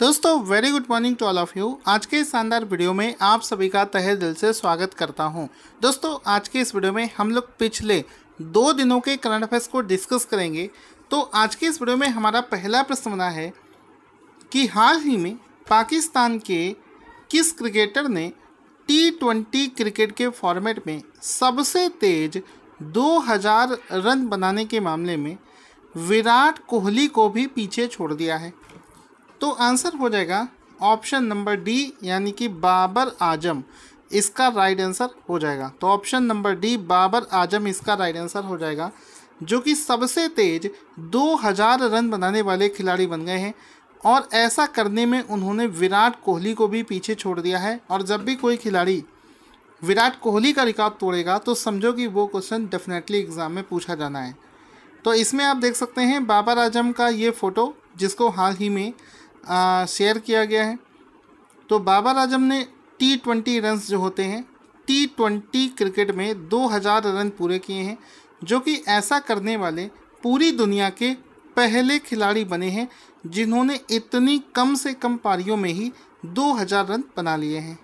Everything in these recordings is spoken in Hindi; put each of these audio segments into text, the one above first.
दोस्तों very good morning to all of you आज के इस शानदार वीडियो में आप सभी का तहे दिल से स्वागत करता हूं। दोस्तों आज के इस वीडियो में हम लोग पिछले दो दिनों के करंट अफेयर्स को डिस्कस करेंगे तो आज के इस वीडियो में हमारा पहला प्रश्न बना है कि हाल ही में पाकिस्तान के किस क्रिकेटर ने टी ट्वेंटी क्रिकेट के फॉर्मेट में सबसे तेज़ दो रन बनाने के मामले में विराट कोहली को भी पीछे छोड़ दिया है तो आंसर हो जाएगा ऑप्शन नंबर डी यानी कि बाबर आजम इसका राइट आंसर हो जाएगा तो option number D Babar Azam इसका राइट आंसर हो जाएगा जो कि सबसे तेज 2000 रन बनाने वाले खिलाड़ी बन गए हैं और ऐसा करने में उन्होंने विराट कोहली को भी पीछे छोड़ दिया है और जब भी कोई खिलाड़ी विराट कोहली का रिकॉर्ड तोड़ेगा तो समझो कि वो क्वेश्चन डेफिनेटली एग्ज़ाम में पूछा जाना है तो इसमें आप देख सकते हैं बाबर आजम का ये फ़ोटो जिसको हाल ही में शेयर किया गया है तो बाबर आजम ने टी ट्वेंटी रन्स जो होते हैं टी ट्वेंटी क्रिकेट में 2000 रन पूरे किए हैं जो कि ऐसा करने वाले पूरी दुनिया के पहले खिलाड़ी बने हैं जिन्होंने इतनी कम से कम पारियों में ही 2000 रन बना लिए हैं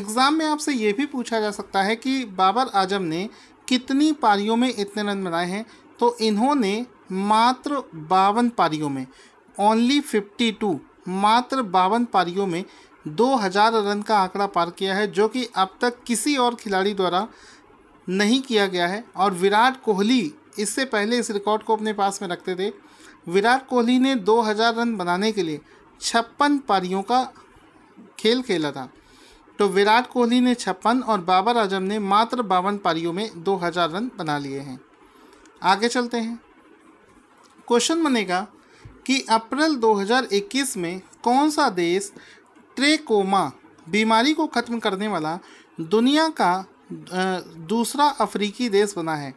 एग्ज़ाम में आपसे ये भी पूछा जा सकता है कि बाबर आजम ने कितनी पारियों में इतने रन बनाए हैं तो इन्होंने मात्र बावन पारियों में ओनली फिफ्टी टू मात्र बावन पारियों में 2000 रन का आंकड़ा पार किया है जो कि अब तक किसी और खिलाड़ी द्वारा नहीं किया गया है और विराट कोहली इससे पहले इस रिकॉर्ड को अपने पास में रखते थे विराट कोहली ने 2000 रन बनाने के लिए छप्पन पारियों का खेल खेला था तो विराट कोहली ने छप्पन और बाबर आजम ने मात्र बावन पारियों में 2000 रन बना लिए हैं आगे चलते हैं क्वेश्चन बनेगा कि अप्रैल 2021 में कौन सा देश ट्रेकोमा बीमारी को ख़त्म करने वाला दुनिया का दूसरा अफ्रीकी देश बना है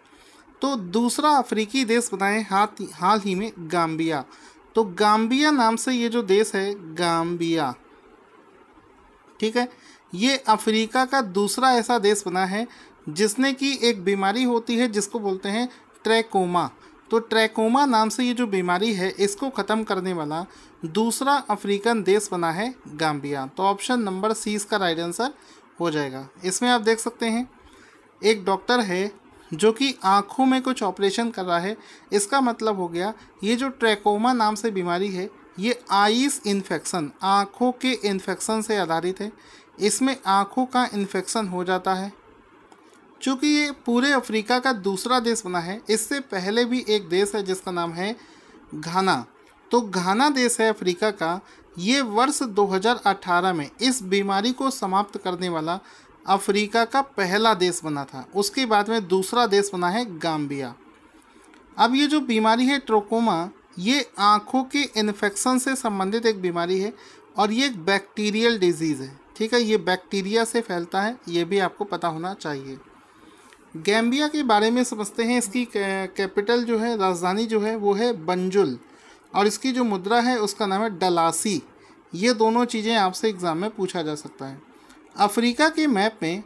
तो दूसरा अफ्रीकी देश बना है हाथ हाल ही में गाम्बिया तो गाम्बिया नाम से ये जो देश है गाम्बिया ठीक है ये अफ्रीका का दूसरा ऐसा देश बना है जिसने कि एक बीमारी होती है जिसको बोलते हैं ट्रैकोमा तो ट्रैकोमा नाम से ये जो बीमारी है इसको ख़त्म करने वाला दूसरा अफ्रीकन देश बना है गाम्बिया तो ऑप्शन नंबर सी इसका राइट आंसर हो जाएगा इसमें आप देख सकते हैं एक डॉक्टर है जो कि आँखों में कुछ ऑपरेशन कर रहा है इसका मतलब हो गया ये जो ट्रैकोमा नाम से बीमारी है ये आइस इन्फेक्शन आँखों के इन्फेक्शन से आधारित है इसमें आँखों का इन्फेक्शन हो जाता है चूँकि ये पूरे अफ्रीका का दूसरा देश बना है इससे पहले भी एक देश है जिसका नाम है घाना तो घाना देश है अफ्रीका का ये वर्ष 2018 में इस बीमारी को समाप्त करने वाला अफ्रीका का पहला देश बना था उसके बाद में दूसरा देश बना है गाम्बिया अब ये जो बीमारी है ट्रोकोमा ये आँखों के इन्फेक्शन से संबंधित एक बीमारी है और ये एक बैक्टीरियल डिजीज़ है ठीक है ये बैक्टीरिया से फैलता है ये भी आपको पता होना चाहिए गैम्बिया के बारे में समझते हैं इसकी कैपिटल जो है राजधानी जो है वो है बंजुल और इसकी जो मुद्रा है उसका नाम है डलासी ये दोनों चीज़ें आपसे एग्ज़ाम में पूछा जा सकता है अफ्रीका के मैप में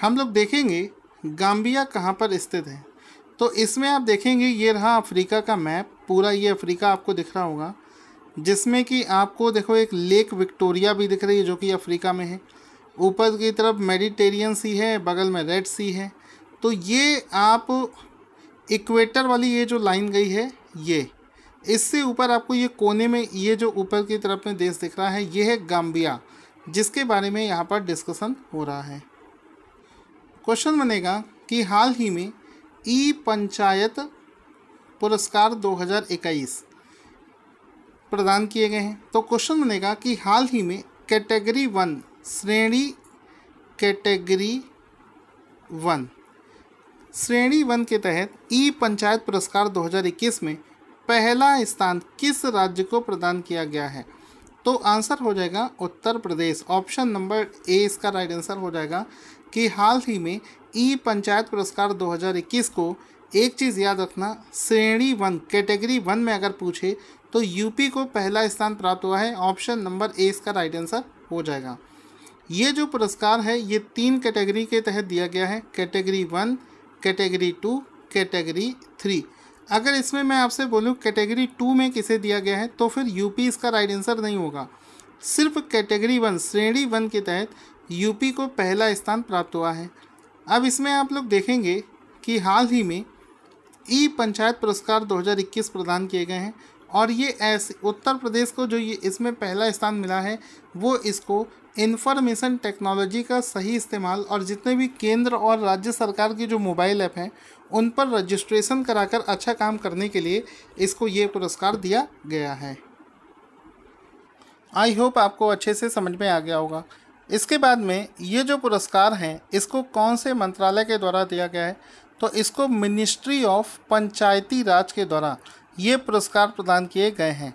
हम लोग देखेंगे गाम्बिया कहाँ पर स्थित है तो इसमें आप देखेंगे ये रहा अफ्रीका का मैप पूरा ये अफ्रीका आपको दिख रहा होगा जिसमें कि आपको देखो एक लेक विक्टोरिया भी दिख रही है जो कि अफ्रीका में है ऊपर की तरफ मेडिटेरियन सी है बगल में रेड सी है तो ये आप इक्वेटर वाली ये जो लाइन गई है ये इससे ऊपर आपको ये कोने में ये जो ऊपर की तरफ में देश दिख रहा है ये है गाम्बिया जिसके बारे में यहाँ पर डिस्कशन हो रहा है क्वेश्चन बनेगा कि हाल ही में ई पंचायत पुरस्कार 2021 प्रदान किए गए हैं तो क्वेश्चन बनेगा कि हाल ही में कैटेगरी वन श्रेणी कैटेगरी वन श्रेणी वन के तहत ई पंचायत पुरस्कार 2021 में पहला स्थान किस राज्य को प्रदान किया गया है तो आंसर हो जाएगा उत्तर प्रदेश ऑप्शन नंबर ए इसका राइट आंसर हो जाएगा कि हाल ही में ई पंचायत पुरस्कार 2021 को एक चीज़ याद रखना श्रेणी वन कैटेगरी वन में अगर पूछे तो यूपी को पहला स्थान प्राप्त हुआ है ऑप्शन नंबर ए इसका राइट आंसर हो जाएगा ये जो पुरस्कार है ये तीन कैटेगरी के तहत दिया गया है category one category two category three अगर इसमें मैं आपसे बोलूँ कैटेगरी टू में किसे दिया गया है तो फिर यूपी इसका राइट आंसर नहीं होगा सिर्फ कैटेगरी वन श्रेणी वन के तहत यूपी को पहला स्थान प्राप्त हुआ है अब इसमें आप लोग देखेंगे कि हाल ही में ई पंचायत पुरस्कार 2021 प्रदान किए गए हैं और ये ऐसे उत्तर प्रदेश को जो ये इसमें पहला स्थान मिला है वो इसको इंफॉर्मेशन टेक्नोलॉजी का सही इस्तेमाल और जितने भी केंद्र और राज्य सरकार की जो मोबाइल ऐप हैं उन पर रजिस्ट्रेशन कराकर अच्छा काम करने के लिए इसको ये पुरस्कार दिया गया है आई होप आपको अच्छे से समझ में आ गया होगा इसके बाद में ये जो पुरस्कार हैं इसको कौन से मंत्रालय के द्वारा दिया गया है तो इसको मिनिस्ट्री ऑफ पंचायती राज के द्वारा ये पुरस्कार प्रदान किए गए हैं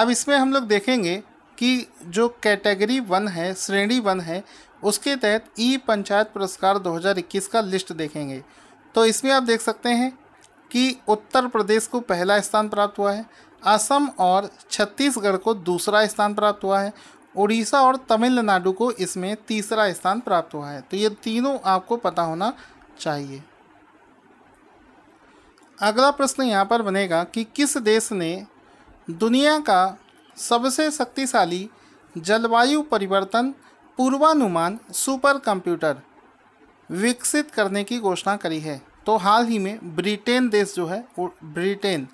अब इसमें हम लोग देखेंगे कि जो कैटेगरी वन है श्रेणी वन है उसके तहत ई पंचायत पुरस्कार 2021 का लिस्ट देखेंगे तो इसमें आप देख सकते हैं कि उत्तर प्रदेश को पहला स्थान प्राप्त हुआ है असम और छत्तीसगढ़ को दूसरा स्थान प्राप्त हुआ है उड़ीसा और तमिलनाडु को इसमें तीसरा स्थान प्राप्त हुआ है तो ये तीनों आपको पता होना चाहिए अगला प्रश्न यहाँ पर बनेगा कि किस देश ने दुनिया का सबसे शक्तिशाली जलवायु परिवर्तन पूर्वानुमान सुपर कंप्यूटर विकसित करने की घोषणा करी है तो हाल ही में ब्रिटेन देश जो है ब्रिटेन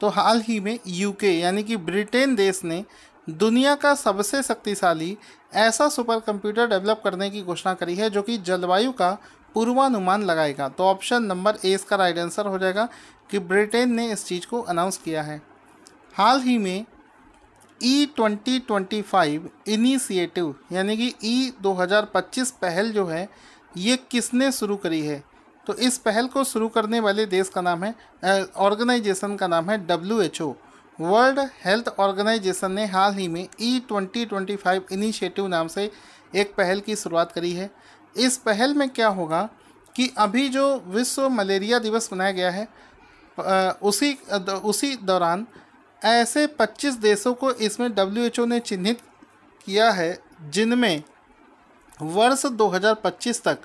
तो हाल ही में यूके यानी कि ब्रिटेन देश ने दुनिया का सबसे शक्तिशाली ऐसा सुपर कंप्यूटर डेवलप करने की घोषणा करी है जो कि जलवायु का पूर्वानुमान लगाएगा तो ऑप्शन नंबर ए इसका राइट आंसर हो जाएगा कि ब्रिटेन ने इस चीज़ को अनाउंस किया है हाल ही में E twenty twenty five initiative यानी कि ई e दो हज़ार पच्चीस पहल जो है ये किसने शुरू करी है तो इस पहल को शुरू करने वाले देश का नाम है ऑर्गेनाइजेशन का नाम है W H O world health organisation ने हाल ही में E twenty twenty five initiative नाम से एक पहल की शुरुआत करी है इस पहल में क्या होगा कि अभी जो विश्व मलेरिया दिवस मनाया गया है उसी उसी दौरान ऐसे 25 देशों को इसमें डब्ल्यू ने चिन्हित किया है जिनमें वर्ष 2025 तक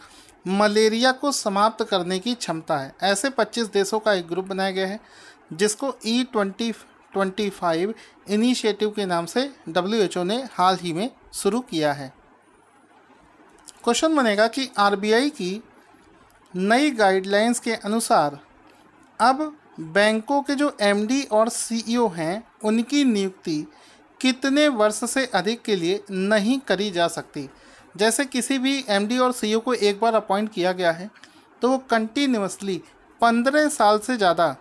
मलेरिया को समाप्त करने की क्षमता है ऐसे 25 देशों का एक ग्रुप बनाया गया है जिसको E e twenty twenty five initiative के नाम से डब्ल्यू ने हाल ही में शुरू किया है क्वेश्चन बनेगा कि आरबीआई की नई गाइडलाइंस के अनुसार अब बैंकों के जो एमडी और सीईओ e हैं उनकी नियुक्ति कितने वर्ष से अधिक के लिए नहीं करी जा सकती जैसे किसी भी एमडी और सीईओ e को एक बार अपॉइंट किया गया है तो वो कंटिन्यूसली पंद्रह साल से ज़्यादा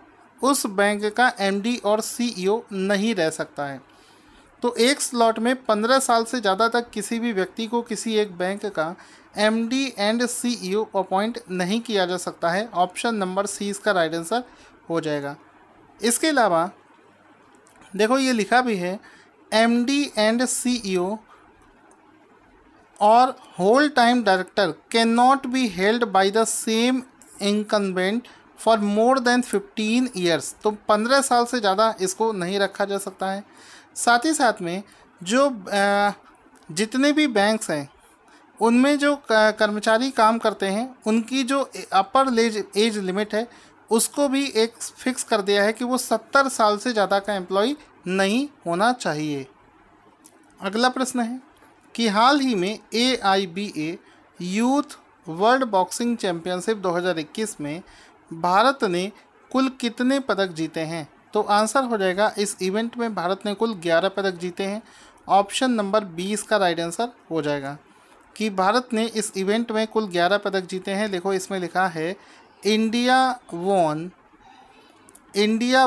उस बैंक का एमडी और सीईओ e नहीं रह सकता है तो एक स्लॉट में पंद्रह साल से ज़्यादा तक किसी भी व्यक्ति को किसी एक बैंक का M D and C E appoint नहीं किया जा सकता है ऑप्शन नंबर सी इसका राइट आंसर हो जाएगा इसके अलावा देखो ये लिखा भी है M D and C E और whole time director can not be held by the same incumbent for more than fifteen years तो पंद्रह साल से ज़्यादा इसको नहीं रखा जा सकता है साथ ही साथ में जो जितने भी बैंक्स हैं उनमें जो कर्मचारी काम करते हैं उनकी जो अपर लेज एज लिमिट है उसको भी एक फिक्स कर दिया है कि वो सत्तर साल से ज़्यादा का एम्प्लॉय नहीं होना चाहिए अगला प्रश्न है कि हाल ही में A I B A youth world boxing championship 2021 में भारत ने कुल कितने पदक जीते हैं तो आंसर हो जाएगा इस इवेंट में भारत ने कुल ग्यारह पदक जीते हैं ऑप्शन नंबर बी इसका राइट आंसर हो जाएगा कि भारत ने इस इवेंट में कुल ग्यारह पदक जीते हैं देखो इसमें लिखा है India won India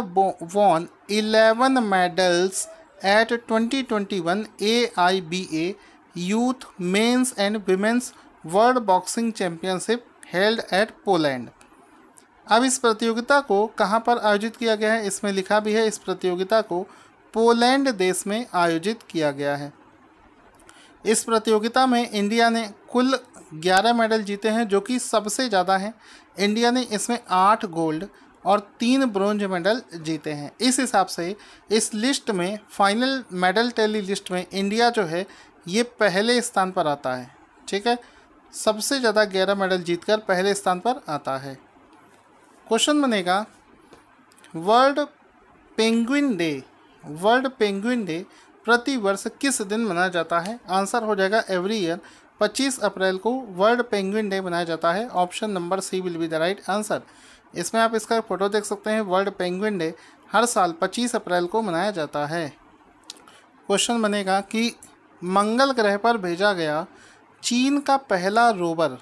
won eleven medals at 2021 A youth men's and women's world boxing championship held at Poland अब इस प्रतियोगिता को कहाँ पर आयोजित किया गया है इसमें लिखा भी है इस प्रतियोगिता को पोलैंड देश में आयोजित किया गया है इस प्रतियोगिता में इंडिया ने कुल ग्यारह मेडल जीते हैं जो कि सबसे ज़्यादा हैं इंडिया ने इसमें आठ गोल्ड और तीन ब्रोंज मेडल जीते हैं इस हिसाब से इस लिस्ट में फाइनल मेडल टैली लिस्ट में इंडिया जो है ये पहले स्थान पर आता है ठीक है सबसे ज़्यादा ग्यारह मेडल जीतकर पहले स्थान पर आता है क्वेश्चन बनेगा world penguin day world penguin day प्रति वर्ष किस दिन मनाया जाता है आंसर हो जाएगा एवरी ईयर 25 अप्रैल को वर्ल्ड पेंगुइन डे मनाया जाता है option number C will be the right answer इसमें आप इसका फोटो देख सकते हैं वर्ल्ड पेंगुइन डे हर साल 25 अप्रैल को मनाया जाता है क्वेश्चन बनेगा कि मंगल ग्रह पर भेजा गया चीन का पहला रोवर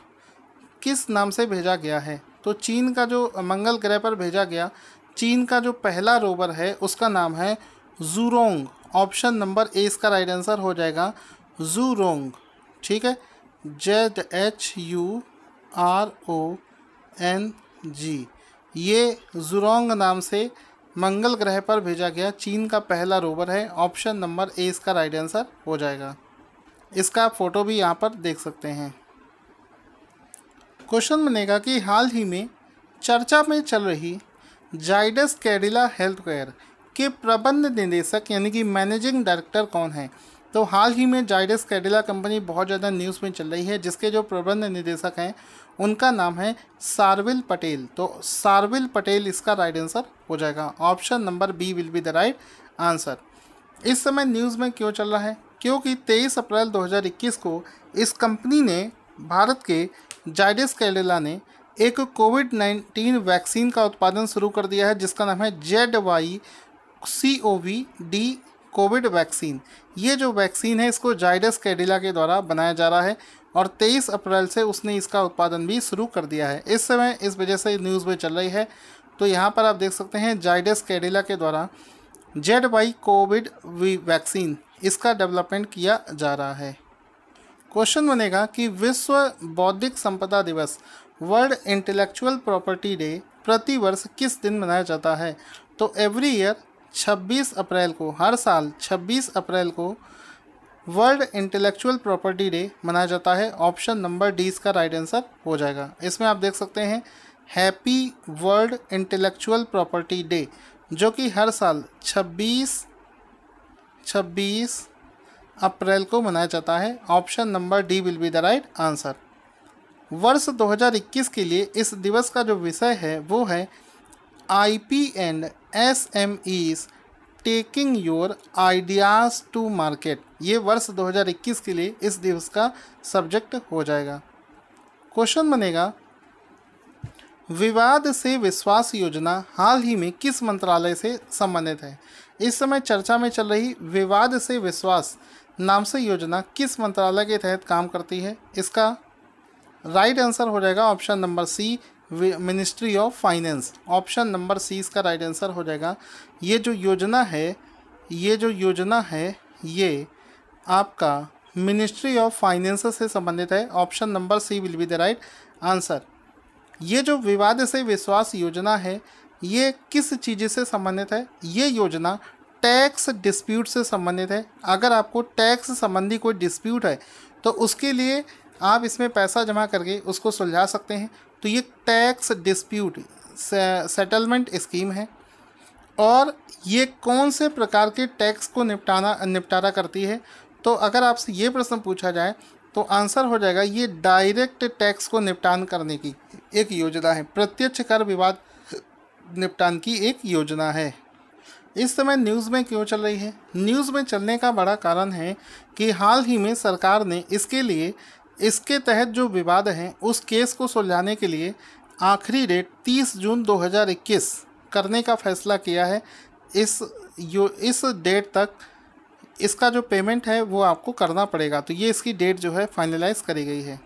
किस नाम से भेजा गया है तो चीन का जो मंगल ग्रह पर भेजा गया चीन का जो पहला रोवर है उसका नाम है जूरोंग ऑप्शन नंबर ए इसका राइट आंसर हो जाएगा जूरोंग ठीक है Z H U R O N G ये जूरोंग नाम से मंगल ग्रह पर भेजा गया चीन का पहला रोवर है ऑप्शन नंबर ए इसका राइट आंसर हो जाएगा इसका फ़ोटो भी यहाँ पर देख सकते हैं क्वेश्चन बनेगा कि हाल ही में चर्चा में चल रही जाइडस कैडिला हेल्थ केयर के प्रबंध निदेशक यानी कि मैनेजिंग डायरेक्टर कौन है तो हाल ही में जाइडस कैडिला कंपनी बहुत ज़्यादा न्यूज़ में चल रही है जिसके जो प्रबंध निदेशक हैं उनका नाम है सारविल पटेल तो सारविल पटेल इसका राइट आंसर हो जाएगा option number B will be the right answer इस समय न्यूज़ में क्यों चल रहा है क्योंकि 23 अप्रैल 2021 को इस कंपनी ने भारत के जाइडस कैडेला ने एक कोविड नाइन्टीन वैक्सीन का उत्पादन शुरू कर दिया है जिसका नाम है Z Y C O V D COVID vaccine ये जो वैक्सीन है इसको जायडस कैडिला के द्वारा बनाया जा रहा है और 23 अप्रैल से उसने इसका उत्पादन भी शुरू कर दिया है इस समय इस वजह से न्यूज़ में चल रही है तो यहाँ पर आप देख सकते हैं जायडस कैडिला के द्वारा जेड वाई कोविड वैक्सीन इसका डेवलपमेंट किया जा रहा है क्वेश्चन बनेगा कि विश्व बौद्धिक संपदा दिवस वर्ल्ड इंटेलेक्चुअल प्रॉपर्टी डे प्रति वर्ष किस दिन मनाया जाता है तो एवरी ईयर 26 अप्रैल को हर साल 26 अप्रैल को वर्ल्ड इंटेलेक्चुअल प्रॉपर्टी डे मनाया जाता है ऑप्शन नंबर डी इसका राइट आंसर हो जाएगा इसमें आप देख सकते हैं happy world intellectual property day जो कि हर साल 26 26 अप्रैल को मनाया जाता है option number D will be the right answer वर्ष 2021 के लिए इस दिवस का जो विषय है वो है I P and S M Es taking your ideas to market ये वर्ष 2021 के लिए इस दिवस का सब्जेक्ट हो जाएगा क्वेश्चन बनेगा विवाद से विश्वास योजना हाल ही में किस मंत्रालय से संबंधित है इस समय चर्चा में चल रही विवाद से विश्वास नाम से योजना किस मंत्रालय के तहत काम करती है इसका राइट आंसर हो जाएगा option number C ministry of finance option number C इसका राइट आंसर हो जाएगा ये जो योजना है ये जो योजना है ये आपका मिनिस्ट्री ऑफ फाइनेंस से संबंधित है option number C will be the right answer ये जो विवाद से विश्वास योजना है ये किस चीज़ से संबंधित है ये योजना टैक्स डिस्प्यूट से संबंधित है अगर आपको टैक्स संबंधी कोई डिस्प्यूट है तो उसके लिए आप इसमें पैसा जमा करके उसको सुलझा सकते हैं तो ये टैक्स डिस्प्यूट सेटलमेंट स्कीम है और ये कौन से प्रकार के टैक्स को निपटाना निपटारा करती है तो अगर आपसे ये प्रश्न पूछा जाए तो आंसर हो जाएगा ये डायरेक्ट टैक्स को निपटान करने की एक योजना है प्रत्यक्ष कर विवाद निपटान की एक योजना है इस समय न्यूज़ में क्यों चल रही है न्यूज़ में चलने का बड़ा कारण है कि हाल ही में सरकार ने इसके लिए इसके तहत जो विवाद हैं उस केस को सुलझाने के लिए आखिरी डेट 30 जून 2021 करने का फैसला किया है इस यो इस डेट तक इसका जो पेमेंट है वो आपको करना पड़ेगा तो ये इसकी डेट जो है फाइनलाइज करी गई है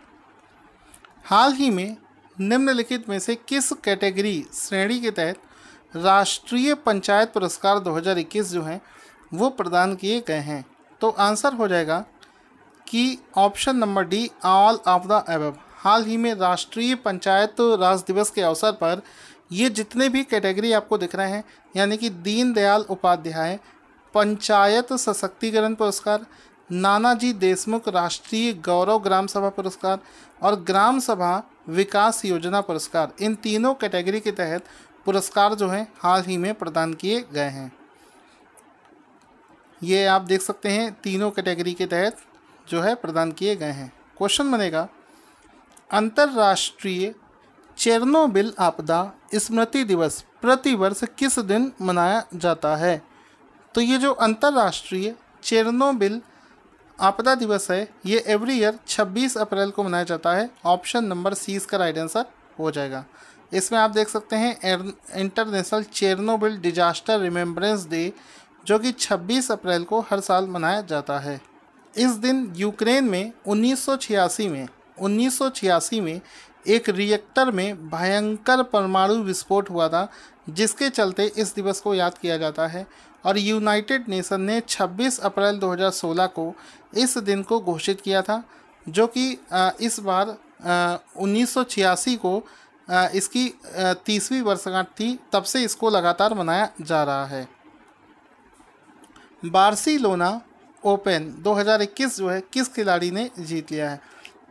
हाल ही में निम्नलिखित में से किस कैटेगरी श्रेणी के तहत राष्ट्रीय पंचायत पुरस्कार 2021 जो हैं वो प्रदान किए गए हैं तो आंसर हो जाएगा कि option number D all of the above हाल ही में राष्ट्रीय पंचायत राज दिवस के अवसर पर ये जितने भी कैटेगरी आपको दिख रहे हैं यानी कि दीनदयाल उपाध्याय पंचायत सशक्तिकरण पुरस्कार नानाजी देशमुख राष्ट्रीय गौरव ग्राम सभा पुरस्कार और ग्राम सभा विकास योजना पुरस्कार इन तीनों कैटेगरी के तहत पुरस्कार जो हैं हाल ही में प्रदान किए गए हैं ये आप देख सकते हैं तीनों कैटेगरी के तहत जो है प्रदान किए गए हैं क्वेश्चन बनेगा अंतर्राष्ट्रीय चेरनोबिल आपदा स्मृति दिवस प्रतिवर्ष किस दिन मनाया जाता है तो ये जो अंतर्राष्ट्रीय चेरनोबिल आपदा दिवस है ये एवरी ईयर 26 अप्रैल को मनाया जाता है ऑप्शन नंबर सी इसका राइट आंसर हो जाएगा इसमें आप देख सकते हैं international Chernobyl disaster remembrance day जो कि 26 अप्रैल को हर साल मनाया जाता है इस दिन यूक्रेन में 1986 में 1986 में एक रिएक्टर में भयंकर परमाणु विस्फोट हुआ था जिसके चलते इस दिवस को याद किया जाता है और यूनाइटेड नेशन ने 26 अप्रैल 2016 को इस दिन को घोषित किया था जो कि इस बार 1986 को इसकी तीसवीं वर्षगांठ थी तब से इसको लगातार मनाया जा रहा है बार्सिलोना ओपन 2021 जो है किस खिलाड़ी ने जीत लिया है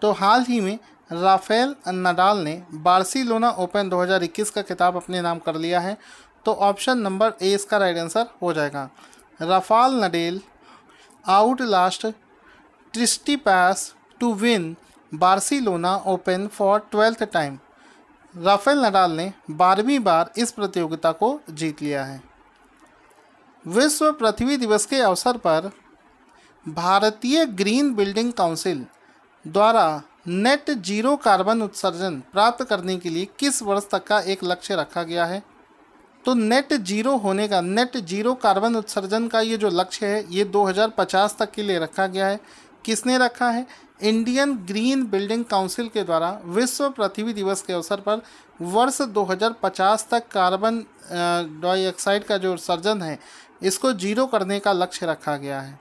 तो हाल ही में राफेल नडाल ने बार्सिलोना ओपन 2021 का खिताब अपने नाम कर लिया है तो ऑप्शन नंबर ए इसका राइट आंसर हो जाएगा Rafael Nadal outlasts Tsitsipas to win Barcelona Open for twelfth time Rafael Nadal ने बारहवीं बार इस प्रतियोगिता को जीत लिया है विश्व पृथ्वी दिवस के अवसर पर भारतीय ग्रीन बिल्डिंग काउंसिल द्वारा नेट जीरो कार्बन उत्सर्जन प्राप्त करने के लिए किस वर्ष तक का एक लक्ष्य रखा गया है तो नेट जीरो होने का नेट जीरो कार्बन उत्सर्जन का ये जो लक्ष्य है ये 2050 तक के लिए रखा गया है किसने रखा है इंडियन ग्रीन बिल्डिंग काउंसिल के द्वारा विश्व पृथ्वी दिवस के अवसर पर वर्ष 2050 तक कार्बन डाइऑक्साइड का जो उत्सर्जन है इसको जीरो करने का लक्ष्य रखा गया है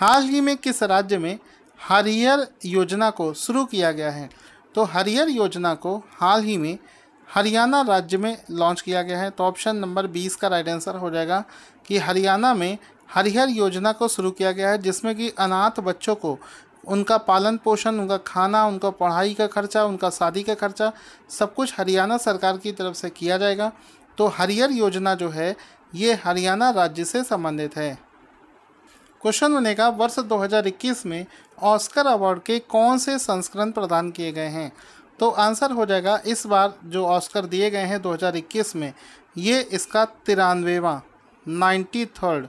हाल ही में किस राज्य में हरियर योजना को शुरू किया गया है तो हरियर योजना को हाल ही में हरियाणा राज्य में लॉन्च किया गया है तो ऑप्शन नंबर बीस का राइट आंसर हो जाएगा कि हरियाणा में हरिहर योजना को शुरू किया गया है जिसमें कि अनाथ बच्चों को उनका पालन पोषण उनका खाना उनका पढ़ाई का खर्चा उनका शादी का खर्चा सब कुछ हरियाणा सरकार की तरफ से किया जाएगा तो हरियर योजना जो है ये हरियाणा राज्य से संबंधित है क्वेश्चन बनेगा वर्ष 2021 में ऑस्कर अवार्ड के कौन से संस्करण प्रदान किए गए हैं तो आंसर हो जाएगा इस बार जो ऑस्कर दिए गए हैं 2021 में ये इसका तिरानवेवा नाइन्टी थर्ड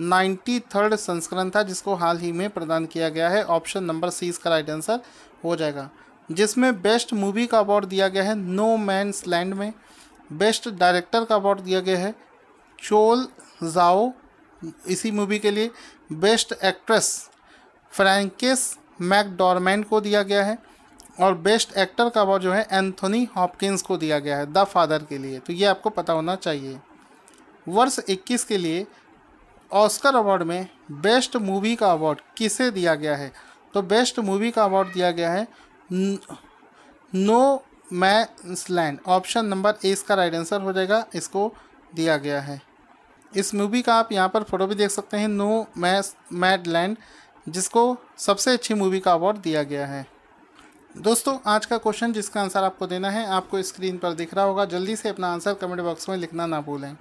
नाइन्टी थर्ड संस्करण था जिसको हाल ही में प्रदान किया गया है ऑप्शन नंबर सी इसका राइट आंसर हो जाएगा जिसमें बेस्ट मूवी का अवार्ड दिया गया है नो मैंस लैंड में बेस्ट डायरेक्टर का अवार्ड दिया गया है चोल जाओ इसी मूवी के लिए बेस्ट एक्ट्रेस फ्रैंकिस मैकडॉर्मैन को दिया गया है और बेस्ट एक्टर का अवार्ड जो है एंथोनी हॉपकिंस को दिया गया है द फादर के लिए तो ये आपको पता होना चाहिए वर्ष 21 के लिए ऑस्कर अवार्ड में बेस्ट मूवी का अवार्ड किसे दिया गया है तो बेस्ट मूवी का अवार्ड दिया गया है Nomadland option number A इसका राइट आंसर हो जाएगा इसको दिया गया है इस मूवी का आप यहाँ पर फोटो भी देख सकते हैं नो मै मैड लैंड जिसको सबसे अच्छी मूवी का अवार्ड दिया गया है दोस्तों आज का क्वेश्चन जिसका आंसर आपको देना है आपको स्क्रीन पर दिख रहा होगा जल्दी से अपना आंसर कमेंट बॉक्स में लिखना ना भूलें